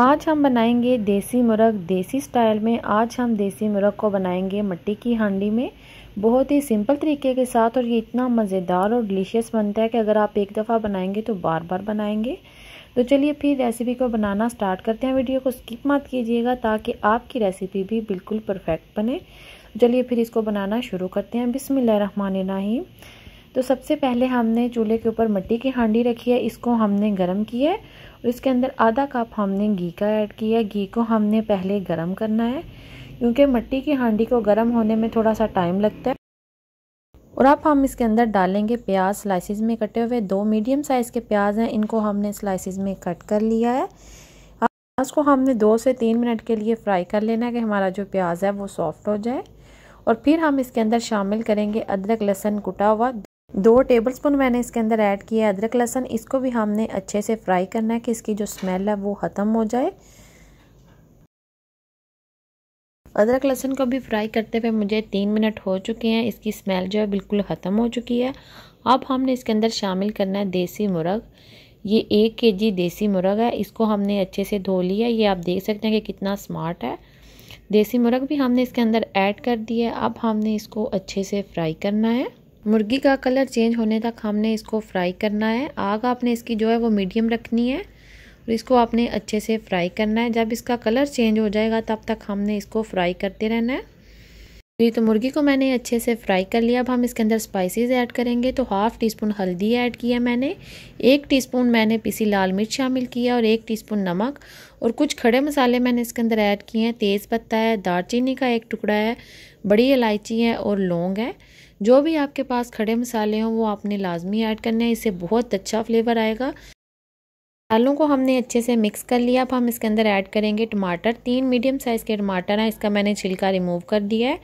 आज हम बनाएंगे देसी मुरग देसी स्टाइल में आज हम देसी मुरग को बनाएंगे मिट्टी की हांडी में बहुत ही सिंपल तरीके के साथ और ये इतना मज़ेदार और डिलीशियस बनता है कि अगर आप एक दफ़ा बनाएंगे तो बार बार बनाएंगे तो चलिए फिर रेसिपी को बनाना स्टार्ट करते हैं वीडियो को स्किप मत कीजिएगा ताकि आपकी रेसिपी भी बिल्कुल परफेक्ट बने चलिए फिर इसको बनाना शुरू करते हैं बिसमिल्लर तो सबसे पहले हमने चूल्हे के ऊपर मट्टी की हांडी रखी है इसको हमने गर्म किया है और इसके अंदर आधा कप हमने घी का ऐड किया है घी को हमने पहले गर्म करना है क्योंकि मिट्टी की हांडी को गर्म होने में थोड़ा सा टाइम लगता है और अब हम इसके अंदर डालेंगे प्याज स्लाइसिस में कटे हुए दो मीडियम साइज़ के प्याज हैं इनको हमने स्लाइसिस में कट कर लिया है प्याज को हमने दो से तीन मिनट के लिए फ्राई कर लेना है कि हमारा जो प्याज है वो सॉफ्ट हो जाए और फिर हम इसके अंदर शामिल करेंगे अदरक लहसन कुटा हुआ दो टेबलस्पून मैंने इसके अंदर ऐड किया अदरक लहसन इसको भी हमने अच्छे से फ्राई करना है कि इसकी जो स्मेल है वो ख़त्म हो जाए अदरक लहसुन को भी फ्राई करते हुए मुझे तीन मिनट हो चुके हैं इसकी स्मेल जो है बिल्कुल ख़त्म हो चुकी है अब हमने इसके अंदर शामिल करना है देसी मुर्ग ये एक के जी देसी मुर्ग है इसको हमने अच्छे से धो लिया ये आप देख सकते हैं कि कितना स्मार्ट है देसी मुर्ग भी हमने इसके अंदर ऐड कर दिया है अब हमने इसको अच्छे से फ्राई करना है मुर्गी का कलर चेंज होने तक हमने इसको फ्राई करना है आग आपने इसकी जो है वो मीडियम रखनी है और इसको आपने अच्छे से फ्राई करना है जब इसका कलर चेंज हो जाएगा तब तक हमने इसको फ्राई करते रहना है ये तो मुर्गी को मैंने अच्छे से फ्राई कर लिया अब हम इसके अंदर स्पाइसेस ऐड करेंगे तो हाफ़ टी स्पून हल्दी ऐड किया मैंने एक टीस्पून मैंने पीसी लाल मिर्च शामिल किया और एक टीस्पून नमक और कुछ खड़े मसाले मैंने इसके अंदर ऐड किए हैं तेज़ पत्ता है दालचीनी का एक टुकड़ा है बड़ी इलायची है और लौंग है जो भी आपके पास खड़े मसाले हों वो आपने लाजमी ऐड करने हैं इससे बहुत अच्छा फ्लेवर आएगा आलू को हमने अच्छे से मिक्स कर लिया अब हम इसके अंदर ऐड करेंगे टमाटर तीन मीडियम साइज़ के टमाटर हैं इसका मैंने छिलका रिमूव कर दिया है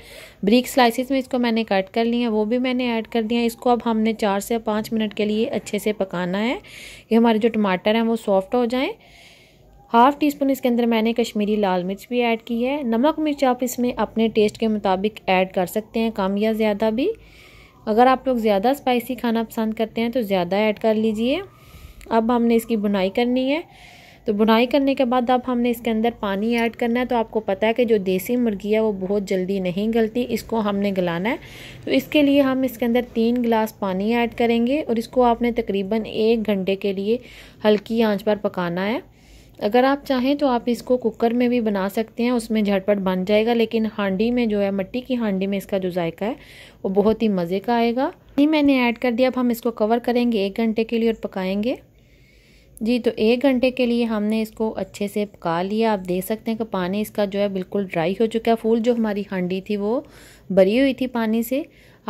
ब्रिक स्लाइसिस में इसको मैंने कट कर लिया है वो भी मैंने ऐड कर दिया है इसको अब हमने चार से पाँच मिनट के लिए अच्छे से पकाना है कि हमारे जो टमाटर हैं वो सॉफ्ट हो जाएँ हाफ़ टी स्पून इसके अंदर मैंने कश्मीरी लाल मिर्च भी ऐड की है नमक मिर्च आप इसमें अपने टेस्ट के मुताबिक ऐड कर सकते हैं कम या ज़्यादा भी अगर आप लोग ज़्यादा स्पाइसी खाना पसंद करते हैं तो ज़्यादा ऐड कर लीजिए अब हमने इसकी बुनाई करनी है तो बुनाई करने के बाद अब हमने इसके अंदर पानी ऐड करना है तो आपको पता है कि जो देसी मुर्गी है वो बहुत जल्दी नहीं गलती इसको हमने गलाना है तो इसके लिए हम इसके अंदर तीन गिलास पानी ऐड करेंगे और इसको आपने तकरीबन एक घंटे के लिए हल्की आंच पर पकाना है अगर आप चाहें तो आप इसको कुकर में भी बना सकते हैं उसमें झटपट बन जाएगा लेकिन हांडी में जो है मिट्टी की हांडी में इसका जो जायका है वो बहुत ही मज़े का आएगा नहीं मैंने ऐड कर दिया अब हम इसको कवर करेंगे एक घंटे के लिए और पकाएंगे जी तो एक घंटे के लिए हमने इसको अच्छे से पका लिया आप देख सकते हैं कि पानी इसका जो है बिल्कुल ड्राई हो चुका है फूल जो हमारी हांडी थी वो भरी हुई थी पानी से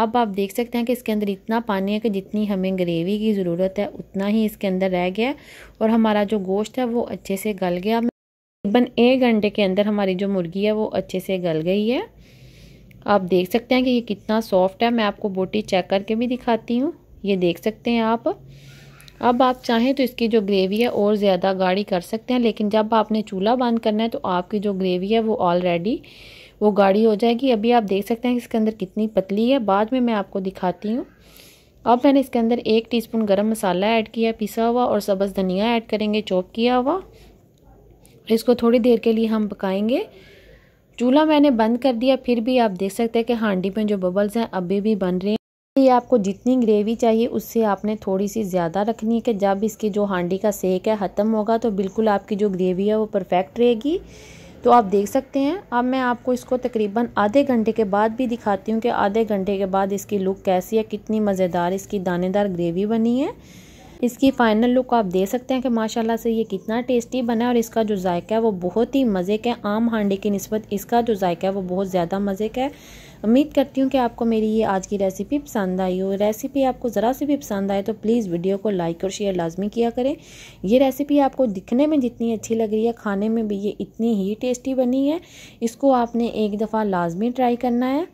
अब आप देख सकते हैं कि इसके अंदर इतना पानी है कि जितनी हमें ग्रेवी की ज़रूरत है उतना ही इसके अंदर रह गया और हमारा जो गोश्त है वो अच्छे से गल गया तकरीबन एक घंटे के अंदर हमारी जो मुर्गी है वो अच्छे से गल गई है आप देख सकते हैं कि ये कितना सॉफ्ट है मैं आपको बोटी चेक करके भी दिखाती हूँ ये देख सकते हैं आप अब आप चाहें तो इसकी जो ग्रेवी है और ज़्यादा गाढ़ी कर सकते हैं लेकिन जब आपने चूल्हा बंद करना है तो आपकी जो ग्रेवी है वो ऑलरेडी वो गाढ़ी हो जाएगी अभी आप देख सकते हैं कि इसके अंदर कितनी पतली है बाद में मैं आपको दिखाती हूँ अब मैंने इसके अंदर एक टीस्पून गरम मसाला ऐड किया पिसा हुआ और सब्ज़ धनिया ऐड करेंगे चॉप किया हुआ इसको थोड़ी देर के लिए हम पकाएंगे चूल्हा मैंने बंद कर दिया फिर भी आप देख सकते हैं कि हांडी में जो बबल्स हैं अभी भी बन रहे हैं ये आपको जितनी ग्रेवी चाहिए उससे आपने थोड़ी सी ज़्यादा रखनी है कि जब इसकी जो हांडी का सेक है ख़त्म होगा तो बिल्कुल आपकी जो ग्रेवी है वो परफेक्ट रहेगी तो आप देख सकते हैं अब मैं आपको इसको तकरीबन आधे घंटे के बाद भी दिखाती हूँ कि आधे घंटे के बाद इसकी लुक कैसी है कितनी मज़ेदार इसकी दानेदार ग्रेवी बनी है इसकी फाइनल लुक आप दे सकते हैं कि माशाल्लाह से ये कितना टेस्टी बना है और इसका जो जायका है वो बहुत ही मज़े का है आम हांडी की नस्बत इसका जो जायका है वो बहुत ज़्यादा मज़े का है उम्मीद करती हूँ कि आपको मेरी ये आज की रेसिपी पसंद आई हो रेसिपी आपको ज़रा सी भी पसंद आए तो प्लीज़ वीडियो को लाइक और शेयर लाजमी किया करें ये रेसिपी आपको दिखने में जितनी अच्छी लग रही है खाने में भी ये इतनी ही टेस्टी बनी है इसको आपने एक दफ़ा लाजमी ट्राई करना है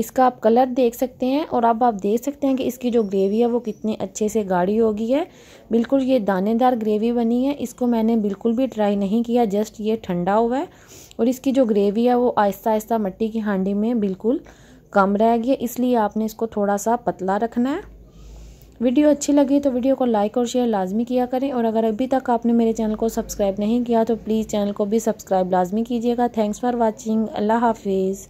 इसका आप कलर देख सकते हैं और अब आप देख सकते हैं कि इसकी जो ग्रेवी है वो कितने अच्छे से गाढ़ी होगी है बिल्कुल ये दानेदार ग्रेवी बनी है इसको मैंने बिल्कुल भी ट्राई नहीं किया जस्ट ये ठंडा हुआ है और इसकी जो ग्रेवी है वो आहिस्ता आहिस्ता मट्टी की हांडी में बिल्कुल कम रह गई इसलिए आपने इसको थोड़ा सा पतला रखना है वीडियो अच्छी लगी तो वीडियो को लाइक और शेयर लाजमी किया करें और अगर अभी तक आपने मेरे चैनल को सब्सक्राइब नहीं किया तो प्लीज़ चैनल को भी सब्सक्राइब लाजमी कीजिएगा थैंक्स फॉर वॉचिंग अल्लाह हाफिज़